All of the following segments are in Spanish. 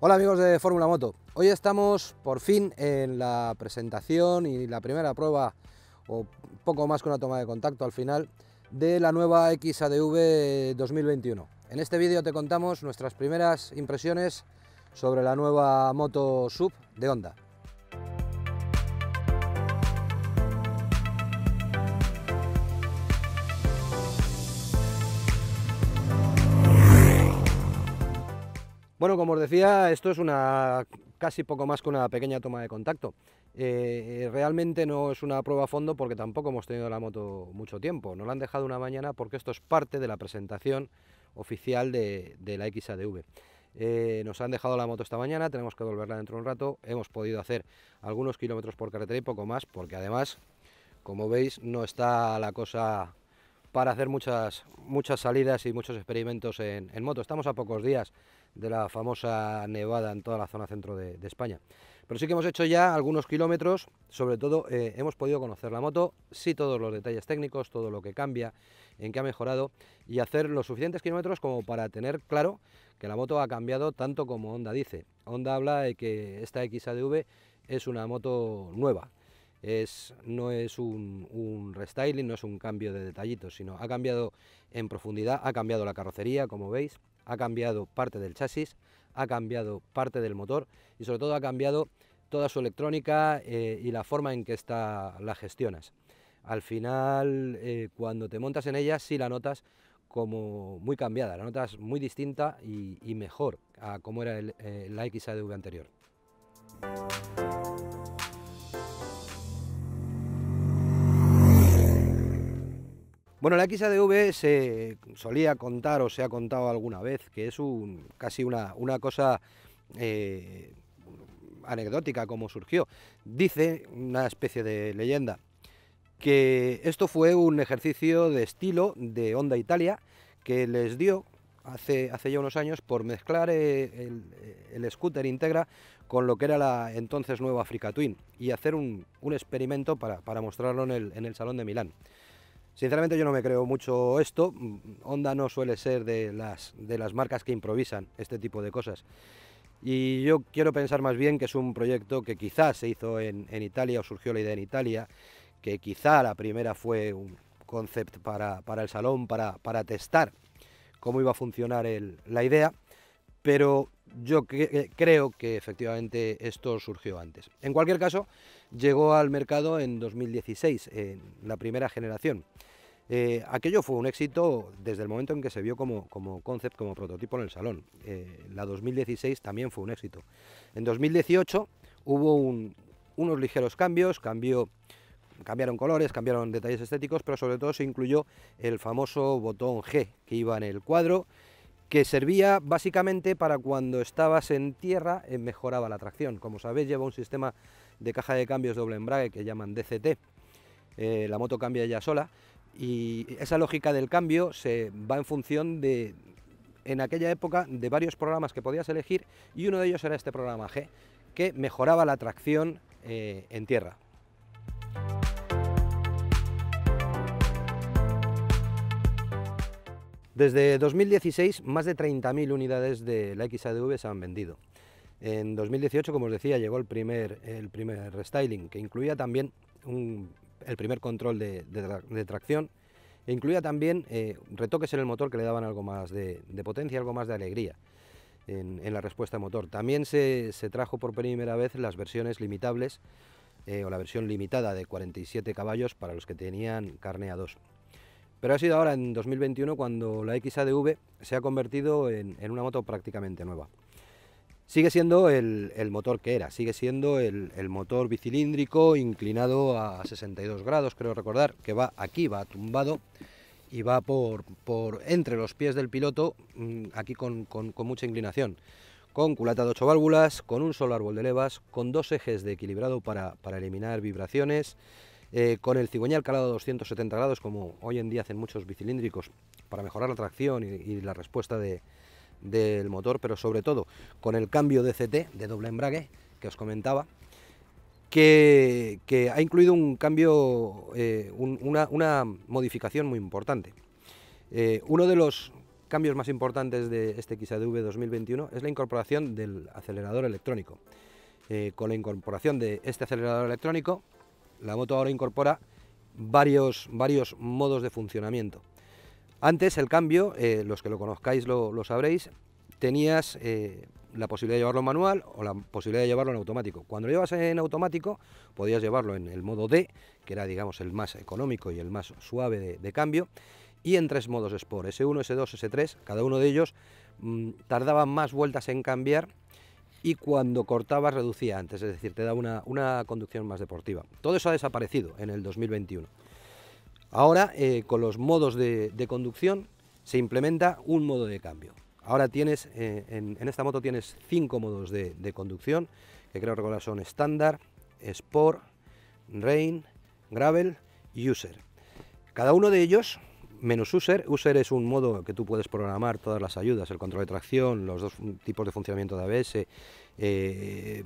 Hola amigos de Fórmula Moto, hoy estamos por fin en la presentación y la primera prueba, o poco más que una toma de contacto al final, de la nueva XADV 2021. En este vídeo te contamos nuestras primeras impresiones sobre la nueva moto sub de Honda. Bueno, como os decía, esto es una casi poco más que una pequeña toma de contacto. Eh, eh, realmente no es una prueba a fondo porque tampoco hemos tenido la moto mucho tiempo. Nos la han dejado una mañana porque esto es parte de la presentación oficial de, la XADV. Eh, nos han dejado la moto esta mañana, tenemos que volverla dentro de un rato. Hemos podido hacer algunos kilómetros por carretera y poco más porque además, como veis, no está la cosa para hacer muchas, muchas salidas y muchos experimentos en moto. Estamos a pocos días de la famosa nevada en toda la zona centro de, España. Pero sí que hemos hecho ya algunos kilómetros, sobre todo eh, hemos podido conocer la moto, sí todos los detalles técnicos, todo lo que cambia, en qué ha mejorado y hacer los suficientes kilómetros como para tener claro que la moto ha cambiado tanto como Honda dice. Honda habla de que esta XADV es una moto nueva, es, no es un, un, restyling, no es un cambio de detallitos, sino ha cambiado en profundidad, ha cambiado la carrocería, como veis, ha cambiado parte del chasis, ha cambiado parte del motor y sobre todo ha cambiado toda su electrónica eh, y la forma en que está la gestionas. Al final, eh, cuando te montas en ella, sí la notas como muy cambiada, la notas muy distinta y, mejor a como era el, eh, la XADV anterior. Bueno, la XADV se solía contar o se ha contado alguna vez que es casi una, cosa eh, anecdótica como surgió. Dice una especie de leyenda que esto fue un ejercicio de estilo de Honda Italia que les dio hace, ya unos años por mezclar eh, el, scooter Integra con lo que era la entonces nueva Africa Twin y hacer un, experimento para, mostrarlo en el Salón de Milán. Sinceramente yo no me creo mucho esto, mm, Honda no suele ser de las, de las marcas que improvisan este tipo de cosas. Y yo quiero pensar más bien que es un proyecto que quizás se hizo en, Italia o surgió la idea en Italia, que quizá la primera fue un concept para, el salón, para, para, testar cómo iba a funcionar la idea, pero yo eh, creo que efectivamente esto surgió antes. En cualquier caso, llegó al mercado en 2016, en la primera generación. Eh, aquello fue un éxito desde el momento en que se vio como, como concept, como prototipo en el salón. Eh, la 2016 también fue un éxito. En 2018 hubo unos ligeros cambios, cambiaron colores, cambiaron detalles estéticos, pero sobre todo se incluyó el famoso botón G que iba en el cuadro, que servía básicamente para cuando estabas en tierra eh, mejoraba la tracción. Como sabéis lleva un sistema de caja de cambios doble embrague que llaman DCT. la moto cambia ya sola, y esa lógica del cambio se va en función de, en aquella época, de varios programas que podías elegir y uno de ellos era este programa G, que mejoraba la tracción eh, en tierra. Desde 2016, más de 30.000 unidades de la XADV se han vendido. En 2018, como os decía, llegó el primer, el primer restyling, que incluía también un el primer control de, tracción. E incluía también eh, retoques en el motor que le daban algo más de, potencia, algo más de alegría en, la respuesta motor. También se, trajo por primera vez las versiones limitables eh, o la versión limitada de 47 caballos para los que tenían carne A2. Pero ha sido ahora en 2021 cuando la XADV se ha convertido en una moto prácticamente nueva sigue siendo el, motor que era, sigue siendo el, motor bicilíndrico inclinado a 62 grados, creo recordar, que va aquí, va tumbado y va por, por entre los pies del piloto, mm, aquí con, mucha inclinación, con culata de 8 válvulas, con un solo árbol de levas, con dos ejes de equilibrado para, para eliminar vibraciones, eh, con el cigüeñal calado a 270 grados, como hoy en día hacen muchos bicilíndricos, para mejorar la tracción y la respuesta de, del motor, pero sobre todo con el cambio de CT, de doble embrague, que os comentaba, que, ha incluido un cambio, eh, una, modificación muy importante. Eh, uno de los cambios más importantes de este XADV 2021 es la incorporación del acelerador electrónico. Eh, con la incorporación de este acelerador electrónico, la moto ahora incorpora varios, varios modos de funcionamiento. Antes el cambio, eh, los que lo conozcáis lo, sabréis, tenías eh, la posibilidad de llevarlo en manual o la posibilidad de llevarlo en automático. Cuando lo llevas en automático, podías llevarlo en el modo D, que era digamos el más económico y el más suave de, cambio, y en tres modos Sport, S1, S2, S3, cada uno de ellos tardaban mm, tardaba más vueltas en cambiar y cuando cortabas reducía antes, es decir, te da una conducción más deportiva. Todo eso ha desaparecido en el 2021. Ahora, eh, con los modos de, conducción, se implementa un modo de cambio. Ahora tienes, eh, en, esta moto tienes cinco modos de, conducción, que creo que son estándar, sport, rain, gravel y user. Cada uno de ellos, menos user, user es un modo que tú puedes programar todas las ayudas, el control de tracción, los dos tipos de funcionamiento de ABS, eh,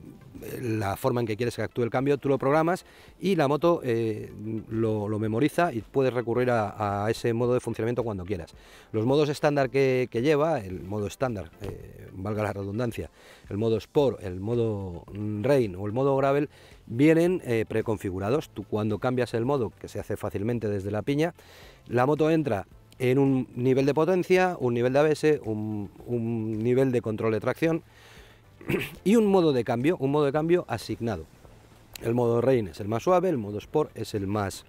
la forma en que quieres que actúe el cambio, tú lo programas y la moto eh, lo, memoriza y puedes recurrir a, ese modo de funcionamiento cuando quieras. Los modos estándar que, lleva, el modo estándar, eh, valga la redundancia, el modo Sport, el modo Rain o el modo Gravel, vienen preconfigurados. Tú cuando cambias el modo, que se hace fácilmente desde la piña, la moto entra en un nivel de potencia, un nivel de ABS, un nivel de control de tracción, y un modo de cambio, un modo de cambio asignado. El modo Rain es el más suave, el modo Sport es el más,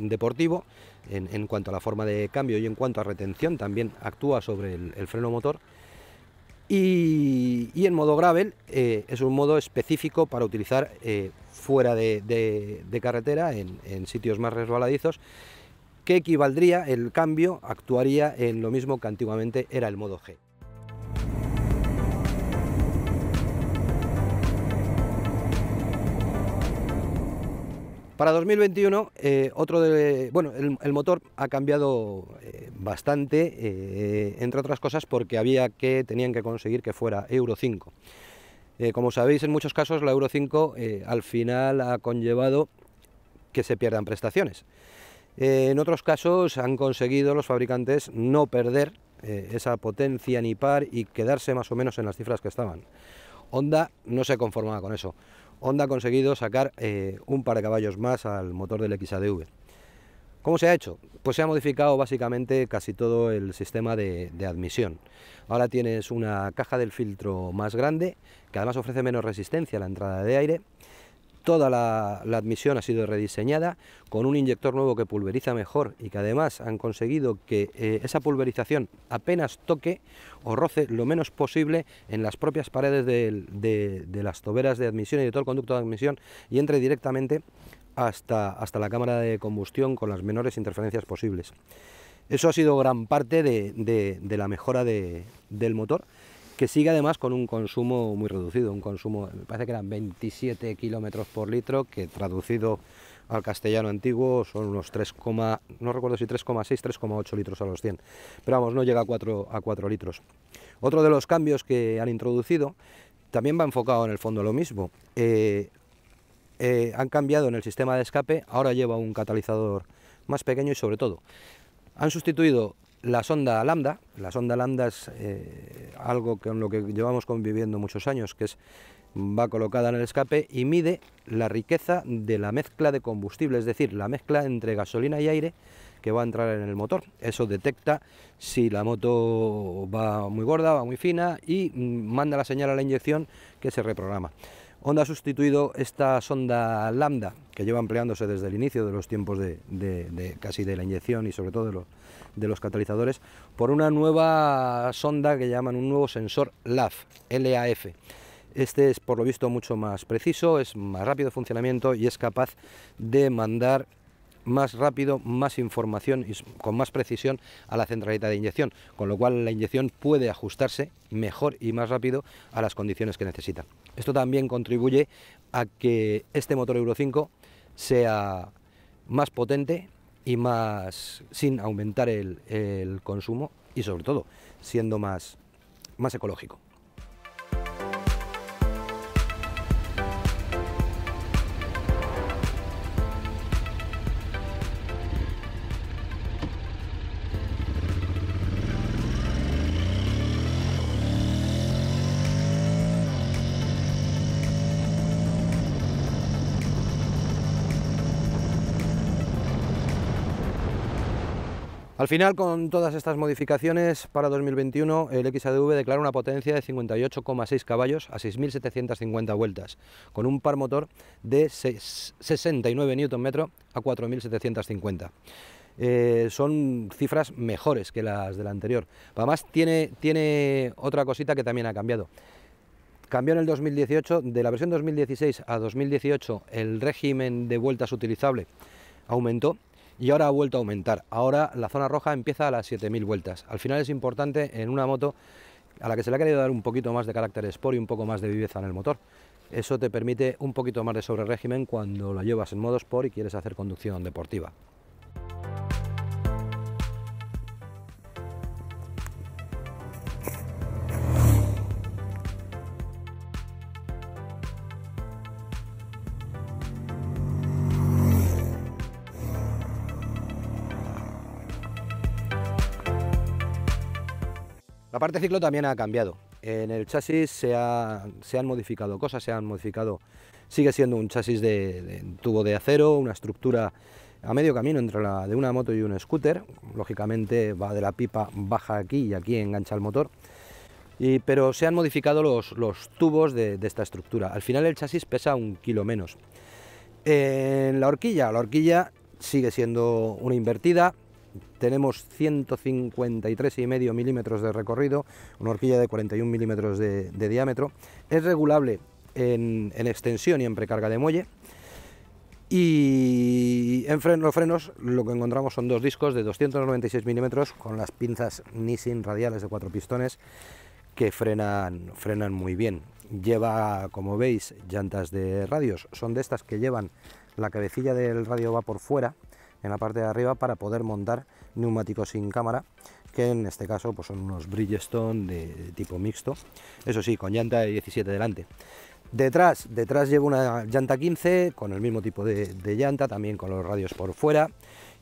deportivo en, cuanto a la forma de cambio y en cuanto a retención, también actúa sobre el, freno motor. Y, y, en modo gravel eh, es un modo específico para utilizar eh, fuera de, carretera, en, sitios más resbaladizos, que equivaldría, el cambio actuaría en lo mismo que antiguamente era el modo G. Para 2021, eh, otro bueno, el, motor ha cambiado eh, bastante, eh, entre otras cosas porque había que, tenían que conseguir que fuera Euro 5. como sabéis, en muchos casos la Euro 5 al final ha conllevado que se pierdan prestaciones. en otros casos han conseguido los fabricantes no perder esa potencia ni par y quedarse más o menos en las cifras que estaban. Honda no se conformaba con eso. Honda ha conseguido sacar eh, un par de caballos más al motor del XADV. ¿Cómo se ha hecho? Pues se ha modificado básicamente casi todo el sistema de, de, admisión. Ahora tienes una caja del filtro más grande, que además ofrece menos resistencia a la entrada de aire, Toda la, admisión ha sido rediseñada con un inyector nuevo que pulveriza mejor y que además han conseguido que eh, esa pulverización apenas toque o roce lo menos posible en las propias paredes de, las toberas de admisión y de todo el conducto de admisión y entre directamente hasta, la cámara de combustión con las menores interferencias posibles. Eso ha sido gran parte de la mejora del motor que sigue además con un consumo muy reducido, un consumo, me parece que eran 27 kilómetros por litro, que traducido al castellano antiguo son unos 3, no recuerdo si 3,6, 3,8 litros a los 100, pero vamos, no llega a 4, a 4 litros. Otro de los cambios que han introducido también va enfocado en el fondo a lo mismo. Eh, eh, han cambiado en el sistema de escape, ahora lleva un catalizador más pequeño y sobre todo han sustituido la sonda lambda, la sonda lambda es eh, algo con lo que llevamos conviviendo muchos años, que es va colocada en el escape y mide la riqueza de la mezcla de combustible, es decir, la mezcla entre gasolina y aire que va a entrar en el motor. Eso detecta si la moto va muy gorda, va muy fina y mm, manda la señal a la inyección que se reprograma. Honda ha sustituido esta sonda lambda que lleva empleándose desde el inicio de los tiempos de, casi de la inyección y sobre todo de los, de los, catalizadores por una nueva sonda que llaman un nuevo sensor LAF. LAF. Este es por lo visto mucho más preciso, es más rápido de funcionamiento y es capaz de mandar más rápido, más información y con más precisión a la centralita de inyección, con lo cual la inyección puede ajustarse mejor y más rápido a las condiciones que necesita. Esto también contribuye a que este motor Euro 5 sea más potente y más sin aumentar el, consumo y sobre todo siendo más, más ecológico. Al final, con todas estas modificaciones para 2021, el XADV declara una potencia de 58,6 caballos a 6.750 vueltas, con un par motor de 69 Nm a 4.750. Eh, son cifras mejores que las del la anterior. Además, tiene, tiene otra cosita que también ha cambiado. Cambió en el 2018, de la versión 2016 a 2018, el régimen de vueltas utilizable aumentó y ahora ha vuelto a aumentar. Ahora la zona roja empieza a las 7.000 vueltas. Al final es importante en una moto a la que se le ha querido dar un poquito más de carácter sport y un poco más de viveza en el motor. Eso te permite un poquito más de sobre régimen cuando la llevas en modo sport y quieres hacer conducción deportiva. parte ciclo también ha cambiado. En el chasis se, han modificado cosas, se han modificado. Sigue siendo un chasis de, tubo de acero, una estructura a medio camino entre la de una moto y un scooter. Lógicamente va de la pipa, baja aquí y aquí engancha el motor. pero se han modificado los, tubos de, esta estructura. Al final el chasis pesa un kilo menos. En la horquilla, la horquilla sigue siendo una invertida, tenemos 153,5 milímetros de recorrido, una horquilla de 41 milímetros de, diámetro. Es regulable en, extensión y en precarga de muelle. Y en los frenos lo que encontramos son dos discos de 296 milímetros con las pinzas Nissin radiales de cuatro pistones que frenan, frenan muy bien. Lleva, como veis, llantas de radios. Son de estas que llevan la cabecilla del radio va por fuera en la parte de arriba para poder montar neumáticos sin cámara que en este caso pues son unos Bridgestone de tipo mixto eso sí con llanta de 17 delante detrás detrás llevo una llanta 15 con el mismo tipo de, llanta también con los radios por fuera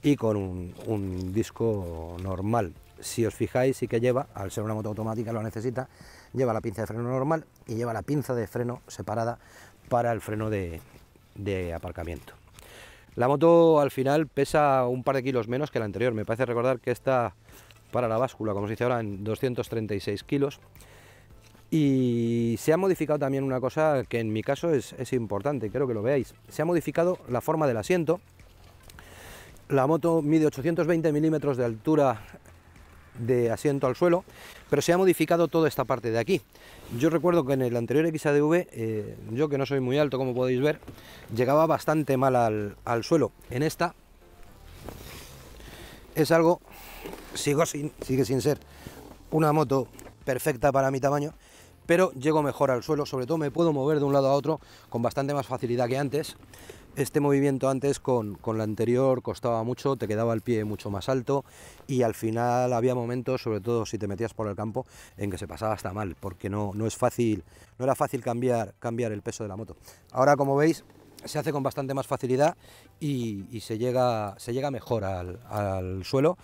y con un, disco normal si os fijáis sí que lleva al ser una moto automática lo necesita lleva la pinza de freno normal y lleva la pinza de freno separada para el freno de aparcamiento la moto al final pesa un par de kilos menos que la anterior, me parece recordar que está para la báscula, como se dice ahora, en 236 kilos. Y se ha modificado también una cosa que en mi caso es, importante, creo que lo veáis. Se ha modificado la forma del asiento. La moto mide 820 milímetros de altura de asiento al suelo, pero se ha modificado toda esta parte de aquí. Yo recuerdo que en el anterior XADV, eh, yo que no soy muy alto como podéis ver, llegaba bastante mal al, al suelo. En esta es algo, sigo sin, sigue sin ser una moto perfecta para mi tamaño, pero llego mejor al suelo, sobre todo me puedo mover de un lado a otro con bastante más facilidad que antes este movimiento antes con, la anterior costaba mucho, te quedaba el pie mucho más alto y al final había momentos, sobre todo si te metías por el campo, en que se pasaba hasta mal, porque no, no es fácil, no era fácil cambiar, cambiar el peso de la moto. Ahora como veis se hace con bastante más facilidad y, se, llega, se llega mejor al, suelo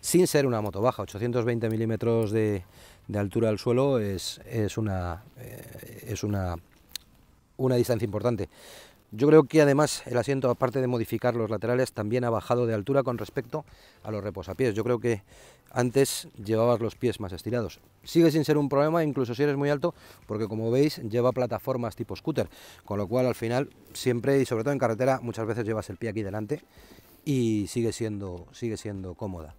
sin ser una moto baja, 820 milímetros de, altura al suelo es, una, eh, es una, una distancia importante. Yo creo que además el asiento, aparte de modificar los laterales, también ha bajado de altura con respecto a los reposapiés. Yo creo que antes llevabas los pies más estirados. Sigue sin ser un problema, incluso si eres muy alto, porque como veis lleva plataformas tipo scooter, con lo cual al final siempre y sobre todo en carretera muchas veces llevas el pie aquí delante y sigue siendo, sigue siendo cómoda.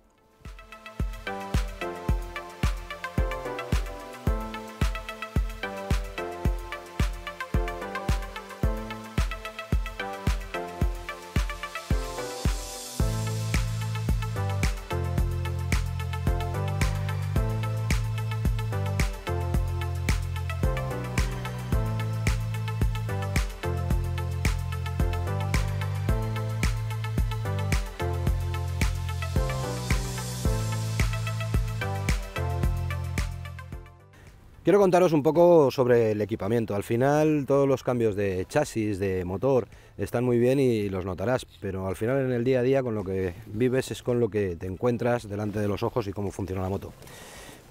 Quiero contaros un poco sobre el equipamiento. Al final todos los cambios de chasis, de motor, están muy bien y los notarás, pero al final en el día a día con lo que vives es con lo que te encuentras delante de los ojos y cómo funciona la moto.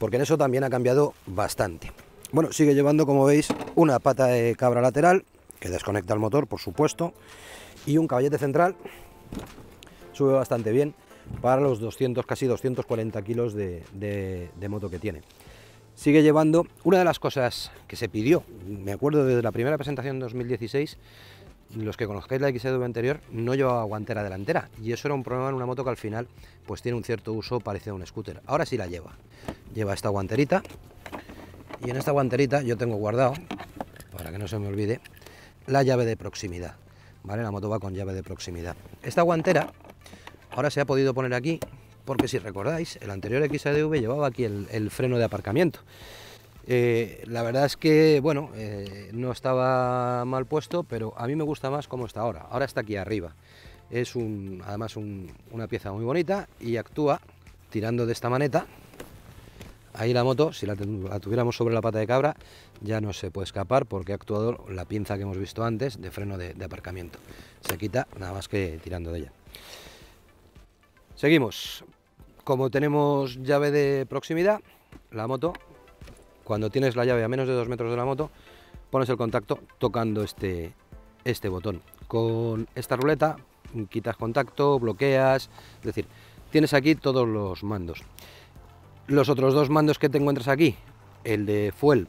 Porque en eso también ha cambiado bastante. Bueno, sigue llevando, como veis, una pata de cabra lateral, que desconecta el motor, por supuesto, y un caballete central, sube bastante bien, para los 200, casi 240 kilos de, de moto que tiene sigue llevando una de las cosas que se pidió, me acuerdo desde la primera presentación 2016, los que conozcáis la XE2 anterior no llevaba guantera delantera y eso era un problema en una moto que al final pues tiene un cierto uso parecido a un scooter. Ahora sí la lleva. Lleva esta guanterita y en esta guanterita yo tengo guardado, para que no se me olvide, la llave de proximidad. ¿Vale? La moto va con llave de proximidad. Esta guantera ahora se ha podido poner aquí porque si recordáis, el anterior XADV llevaba aquí el, freno de aparcamiento. Eh, la verdad es que, bueno, eh, no estaba mal puesto, pero a mí me gusta más como está ahora. Ahora está aquí arriba. Es un, además una pieza muy bonita y actúa tirando de esta maneta. Ahí la moto, si la, tuviéramos sobre la pata de cabra, ya no se puede escapar porque ha actuado la pinza que hemos visto antes de freno de, de aparcamiento. Se quita nada más que tirando de ella. Seguimos. Como tenemos llave de proximidad, la moto, cuando tienes la llave a menos de 2 metros de la moto, pones el contacto tocando este, este botón. Con esta ruleta quitas contacto, bloqueas, es decir, tienes aquí todos los mandos. Los otros dos mandos que te encuentras aquí, el de fuel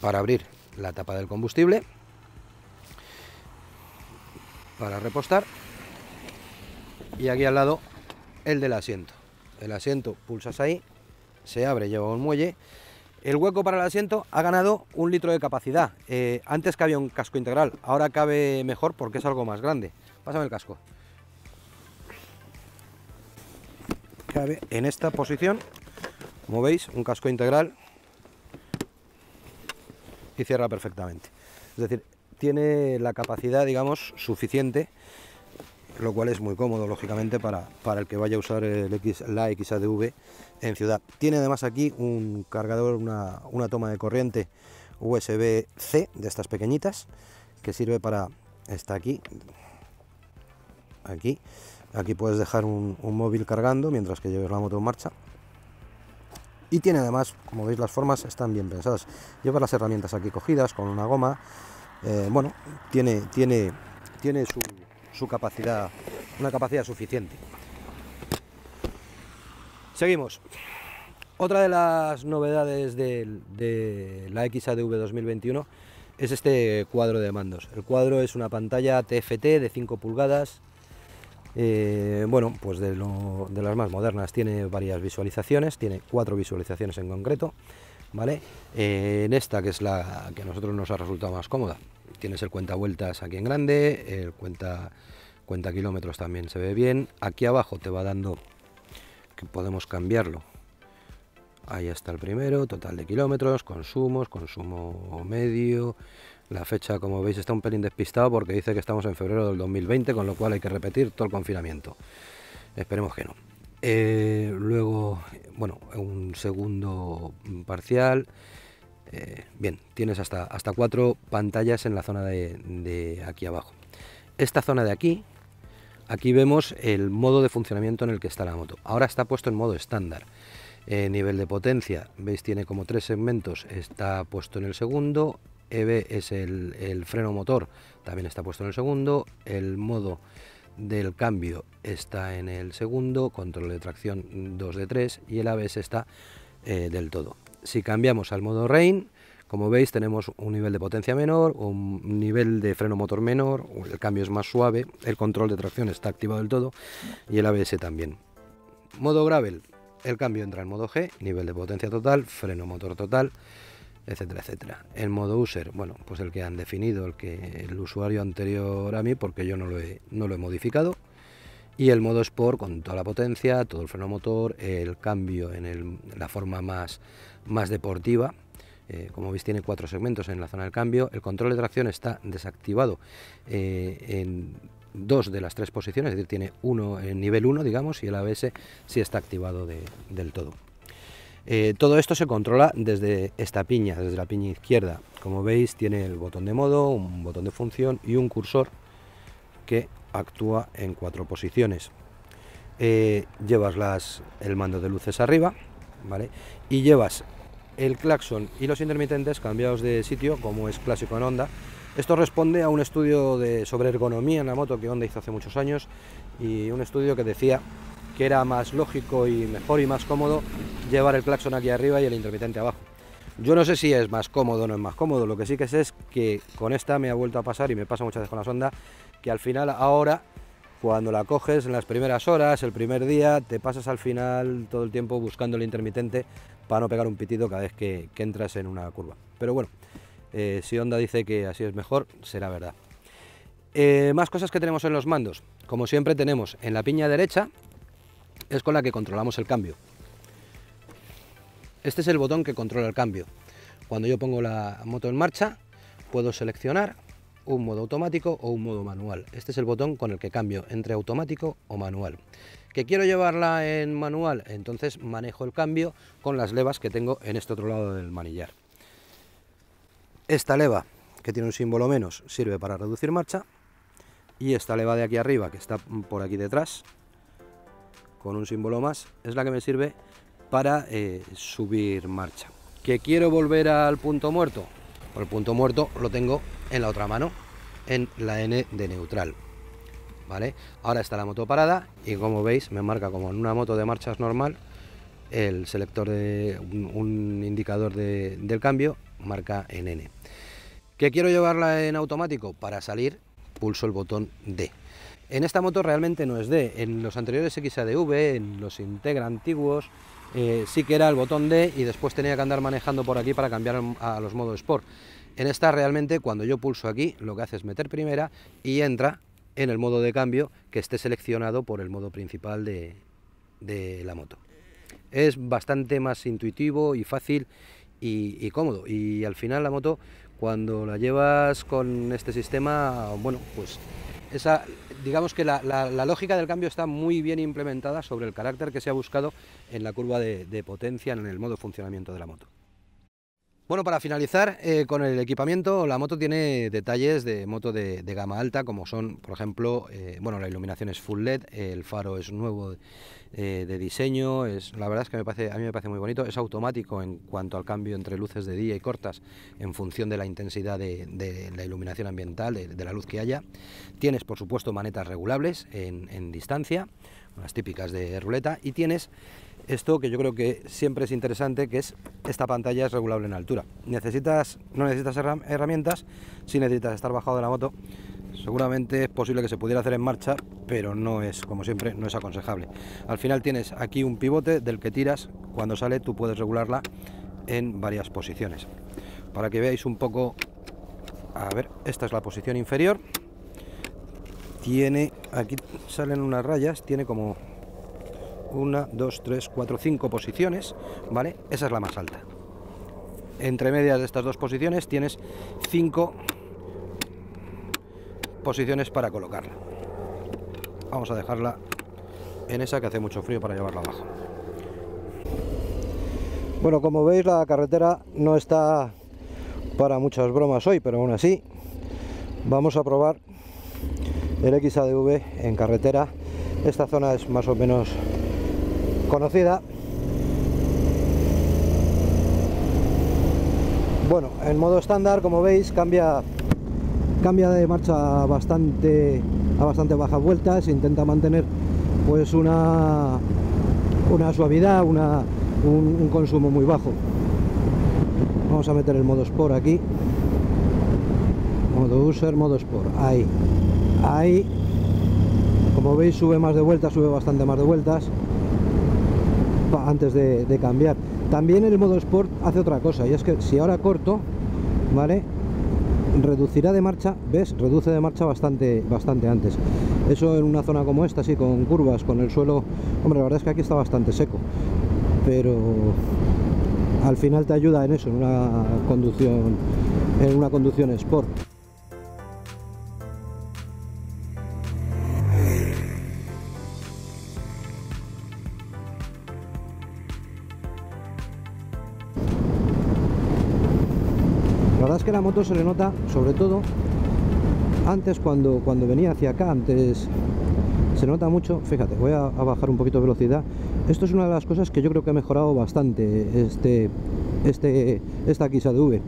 para abrir la tapa del combustible, para repostar, y aquí al lado el del asiento el asiento, pulsas ahí, se abre, lleva un muelle. El hueco para el asiento ha ganado un litro de capacidad. Eh, antes cabía un casco integral, ahora cabe mejor porque es algo más grande. Pásame el casco. Cabe en esta posición, como veis, un casco integral y cierra perfectamente. Es decir, tiene la capacidad, digamos, suficiente lo cual es muy cómodo, lógicamente, para, para el que vaya a usar el X, la XADV en ciudad. Tiene además aquí un cargador, una, toma de corriente USB-C de estas pequeñitas, que sirve para, está aquí, aquí, aquí puedes dejar un, móvil cargando mientras que lleves la moto en marcha. Y tiene además, como veis las formas están bien pensadas. Lleva las herramientas aquí cogidas con una goma. Eh, bueno, tiene, tiene, tiene su, su capacidad, una capacidad suficiente. Seguimos. Otra de las novedades de, de la XADV 2021 es este cuadro de mandos. El cuadro es una pantalla TFT de 5 pulgadas, eh, bueno, pues de, las más modernas tiene varias visualizaciones, tiene cuatro visualizaciones en concreto, ¿vale? Eh, en esta, que es la que a nosotros nos ha resultado más cómoda, Tienes el cuenta vueltas aquí en grande, el cuenta, cuenta kilómetros también se ve bien. Aquí abajo te va dando que podemos cambiarlo. Ahí está el primero, total de kilómetros, consumos, consumo medio. La fecha, como veis, está un pelín despistado porque dice que estamos en febrero del 2020, con lo cual hay que repetir todo el confinamiento. Esperemos que no. Eh, luego, bueno, un segundo parcial. Eh, bien, tienes hasta, hasta cuatro pantallas en la zona de, aquí abajo. Esta zona de aquí, aquí vemos el modo de funcionamiento en el que está la moto. Ahora está puesto en modo estándar. Eh, nivel de potencia, veis, tiene como tres segmentos, está puesto en el segundo. EB es el, freno motor, también está puesto en el segundo. El modo del cambio está en el segundo, control de tracción 2 de 3 y el ABS está eh, del todo. Si cambiamos al modo Rain, como veis tenemos un nivel de potencia menor, un nivel de freno motor menor, el cambio es más suave, el control de tracción está activado del todo y el ABS también. Modo gravel, el cambio entra en modo G, nivel de potencia total, freno motor total, etcétera, etcétera. El modo user, bueno, pues el que han definido, el que el usuario anterior a mí, porque yo no lo he, no lo he modificado. Y el modo Sport con toda la potencia, todo el freno motor, el cambio en la forma más más deportiva. Eh, como veis tiene cuatro segmentos en la zona del cambio. El control de tracción está desactivado eh, en dos de las tres posiciones, es decir, tiene uno en nivel 1, digamos, y el ABS sí está activado del todo. Eh, todo esto se controla desde esta piña, desde la piña izquierda. Como veis tiene el botón de modo, un botón de función y un cursor que actúa en cuatro posiciones. llevas las, el mando de luces arriba ¿vale? y llevas el claxon y los intermitentes cambiados de sitio, como es clásico en Honda. Esto responde a un estudio de, sobre ergonomía en la moto que Honda hizo hace muchos años y un estudio que decía que era más lógico y mejor y más cómodo llevar el claxon aquí arriba y el intermitente abajo. Yo no sé si es más cómodo o no es más cómodo, lo que sí que sé es que con esta me ha vuelto a pasar y me pasa muchas veces con la Honda, que al final ahora cuando la coges en las primeras horas, el primer día, te pasas al final todo el tiempo buscando el intermitente para no pegar un pitido cada vez que, entras en una curva. Pero bueno, eh, si Honda dice que así es mejor, será verdad. Eh, más cosas que tenemos en los mandos. Como siempre tenemos en la piña derecha, es con la que controlamos el cambio. Este es el botón que controla el cambio. Cuando yo pongo la moto en marcha, puedo seleccionar un modo automático o un modo manual. Este es el botón con el que cambio entre automático o manual. ¿Que quiero llevarla en manual? Entonces manejo el cambio con las levas que tengo en este otro lado del manillar. Esta leva, que tiene un símbolo menos, sirve para reducir marcha. Y esta leva de aquí arriba, que está por aquí detrás, con un símbolo más, es la que me sirve para eh, subir marcha. ¿Que quiero volver al punto muerto? el punto muerto lo tengo en la otra mano, en la N de neutral. ¿Vale? Ahora está la moto parada y como veis me marca como en una moto de marchas normal el selector de un, indicador del cambio marca en N. ¿Que quiero llevarla en automático? Para salir pulso el botón D. En esta moto realmente no es D, en los anteriores XADV, en los Integra antiguos, eh, sí que era el botón D y después tenía que andar manejando por aquí para cambiar a los modos Sport. En esta realmente cuando yo pulso aquí lo que hace es meter primera y entra en el modo de cambio que esté seleccionado por el modo principal de, la moto. Es bastante más intuitivo y fácil y, y, cómodo y al final la moto cuando la llevas con este sistema, bueno, pues digamos que la, lógica del cambio está muy bien implementada sobre el carácter que se ha buscado en la curva de, de potencia, en el modo de funcionamiento de la moto. Bueno, para finalizar eh, con el equipamiento, la moto tiene detalles de moto de, gama alta, como son, por ejemplo, eh, bueno, la iluminación es full LED, el faro es nuevo eh, de diseño, es, la verdad es que a mí me parece muy bonito, es automático en cuanto al cambio entre luces de día y cortas en función de la intensidad de, la iluminación ambiental, de, la luz que haya. Tienes, por supuesto, manetas regulables en distancia, las típicas de ruleta, y tienes esto que yo creo que siempre es interesante, que es esta pantalla es regulable en altura. Necesitas, no necesitas herramientas, si necesitas estar bajado de la moto. Seguramente es posible que se pudiera hacer en marcha, pero no es, como siempre, no es aconsejable. Al final tienes aquí un pivote del que tiras, cuando sale tú puedes regularla en varias posiciones. Para que veáis un poco, a ver, esta es la posición inferior. Tiene, aquí salen unas rayas, tiene como una, dos, tres, cuatro, cinco posiciones, ¿vale? Esa es la más alta. Entre medias de estas dos posiciones tienes cinco posiciones para colocarla. Vamos a dejarla en esa que hace mucho frío para llevarla abajo. Bueno, como veis la carretera no está para muchas bromas hoy, pero aún así vamos a probar el XADV en carretera. Esta zona es más o menos conocida. Bueno, en modo estándar, como veis, cambia, cambia de marcha bastante, a bastante bajas vueltas, intenta mantener pues una, una suavidad, una, un, un consumo muy bajo. Vamos a meter el modo Sport aquí. Modo User, modo Sport. Ahí. Ahí. Como veis, sube más de vueltas, sube bastante más de vueltas antes de, cambiar. También el modo Sport hace otra cosa, y es que si ahora corto, ¿vale? Reducirá de marcha, ¿ves? Reduce de marcha bastante, bastante antes. Eso en una zona como esta, así con curvas, con el suelo... Hombre, la verdad es que aquí está bastante seco, pero al final te ayuda en eso, en una conducción, en una conducción Sport. la verdad es que la moto se le nota, sobre todo, antes cuando, cuando venía hacia acá, antes se nota mucho, fíjate, voy a, bajar un poquito de velocidad. Esto es una de las cosas que yo creo que ha mejorado bastante este, este, esta Kisa V.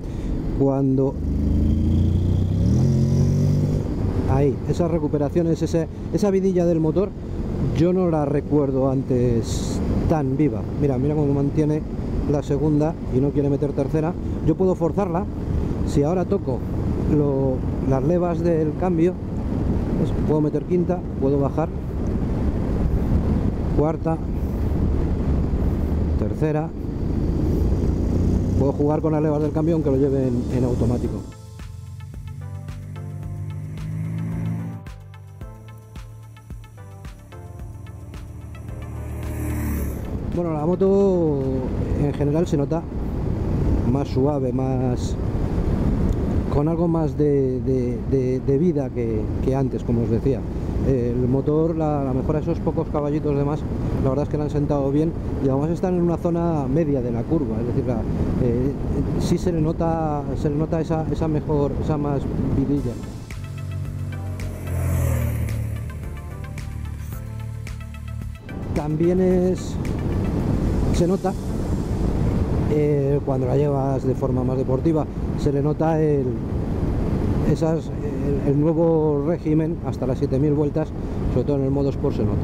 Cuando... Ahí, esas recuperaciones, esa vidilla del motor, yo no la recuerdo antes tan viva. Mira, mira cómo mantiene la segunda y no quiere meter tercera. Yo puedo forzarla, si ahora toco las levas del cambio pues puedo meter quinta puedo bajar cuarta tercera puedo jugar con las levas del cambio aunque lo lleve en automático Bueno, la moto en general se nota más suave, más, con algo más de, vida que, antes, como os decía. el motor, la, lo mejora, esos pocos caballitos de más, la verdad es que la han sentado bien y además están en una zona media de la curva, es decir, la, eh, sí se le nota, se le nota esa, mejor, esa más vidilla. También es, se nota eh, cuando la llevas de forma más deportiva, se le nota el, esas, el, nuevo régimen hasta las 7000 vueltas, sobre todo en el modo Sport se nota.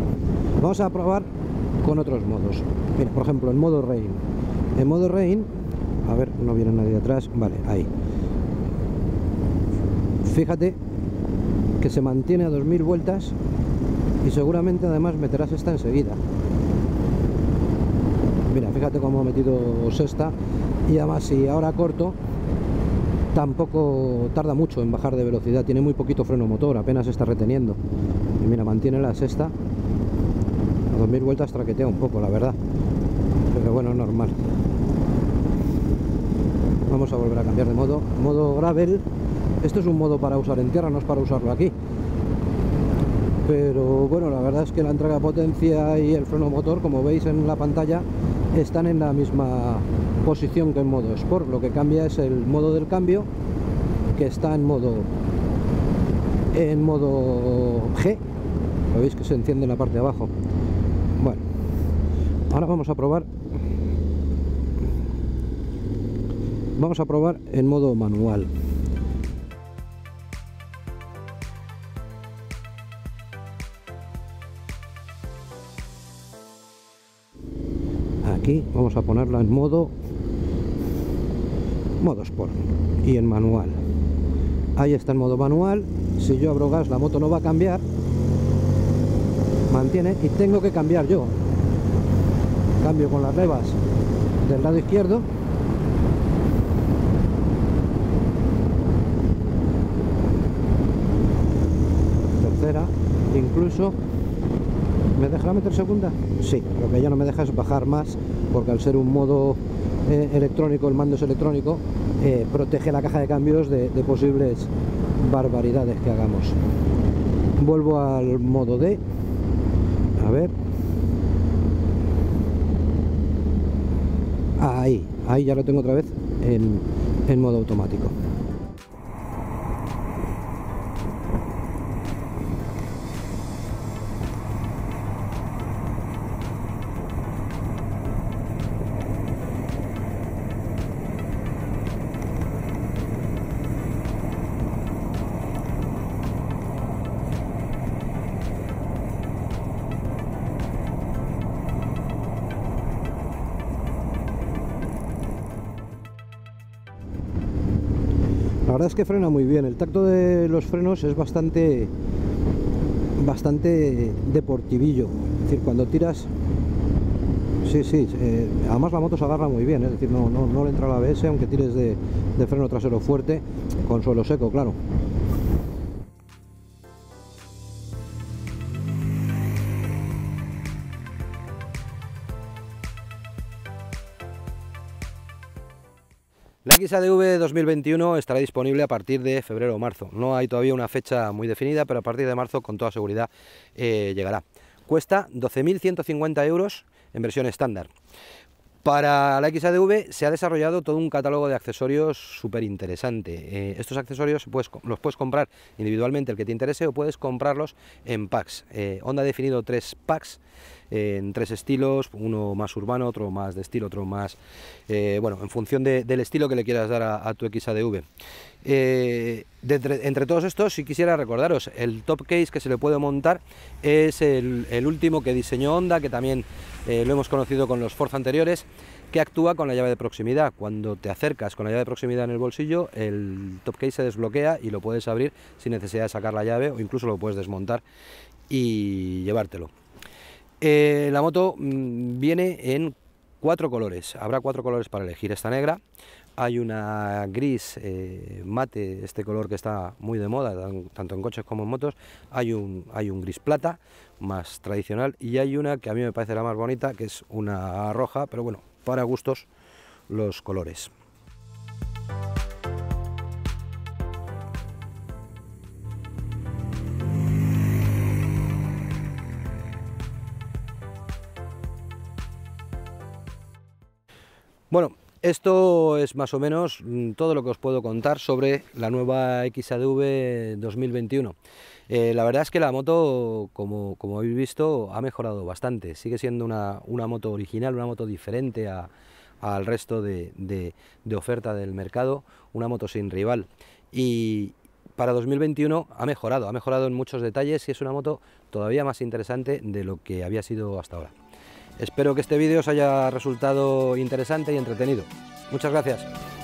Vamos a probar con otros modos. Mira, por ejemplo, en modo Rain. En modo Rain, a ver, no viene nadie atrás, vale, ahí. Fíjate que se mantiene a 2000 vueltas y seguramente además meterás esta enseguida. Mira, fíjate cómo ha metido sexta y además si ahora corto, tampoco tarda mucho en bajar de velocidad, tiene muy poquito freno motor, apenas está reteniendo. Y mira, mantiene la sexta. A 2000 vueltas traquetea un poco, la verdad. Pero bueno, normal. Vamos a volver a cambiar de modo. Modo gravel. Esto es un modo para usar en tierra, no es para usarlo aquí. Pero bueno, la verdad es que la entrega de potencia y el freno motor, como veis en la pantalla, están en la misma posición que en modo Sport, lo que cambia es el modo del cambio que está en modo en modo G lo veis que se enciende en la parte de abajo bueno ahora vamos a probar vamos a probar en modo manual aquí vamos a ponerla en modo modo sport y en manual ahí está en modo manual si yo abro gas la moto no va a cambiar mantiene y tengo que cambiar yo cambio con las levas del lado izquierdo tercera incluso ¿Me dejará meter segunda? Sí, lo que ya no me deja es bajar más, porque al ser un modo eh, electrónico, el mando es electrónico, eh, protege la caja de cambios de, posibles barbaridades que hagamos. Vuelvo al modo D. A ver. Ahí, ahí ya lo tengo otra vez en modo automático. La verdad es que frena muy bien. El tacto de los frenos es bastante bastante deportivillo. Es decir, cuando tiras... Sí, sí. Eh, además la moto se agarra muy bien. ¿eh? Es decir, no, no, le entra la ABS aunque tires de freno trasero fuerte con suelo seco, claro. DV de 2021 estará disponible a partir de febrero o marzo. No hay todavía una fecha muy definida, pero a partir de marzo con toda seguridad eh, llegará. Cuesta 12.150 euros en versión estándar. Para la XADV se ha desarrollado todo un catálogo de accesorios súper interesante. Eh, estos accesorios los puedes comprar individualmente el que te interese o puedes comprarlos en packs. Eh, Honda ha definido tres packs eh, en tres estilos, uno más urbano, otro más de estilo, otro más... bueno, en función del estilo que le quieras dar a, a tu XADV. Eh, entre, todos estos, si quisiera recordaros, el top case que se le puede montar es el, último que diseñó Honda, que también eh, lo hemos conocido con los Forza anteriores, que actúa con la llave de proximidad. Cuando te acercas con la llave de proximidad en el bolsillo, el top case se desbloquea y lo puedes abrir sin necesidad de sacar la llave o incluso lo puedes desmontar y llevártelo. Eh, la moto mm, viene en cuatro colores, habrá cuatro colores para elegir esta negra, hay una gris eh, mate, este color que está muy de moda, tanto en coches como en motos. Hay un, hay un gris plata, más tradicional, y hay una que a mí me parece la más bonita, que es una roja, pero bueno, para gustos los colores. Esto es más o menos mm, todo lo que os puedo contar sobre la nueva XADV 2021. Eh, la verdad es que la moto, como, como, habéis visto, ha mejorado bastante. Sigue siendo una, moto original, una moto diferente al resto de, de oferta del mercado, una moto sin rival. Y, para 2021 ha mejorado, ha mejorado en muchos detalles y es una moto todavía más interesante de lo que había sido hasta ahora. Espero que este vídeo os haya resultado interesante y entretenido. Muchas gracias.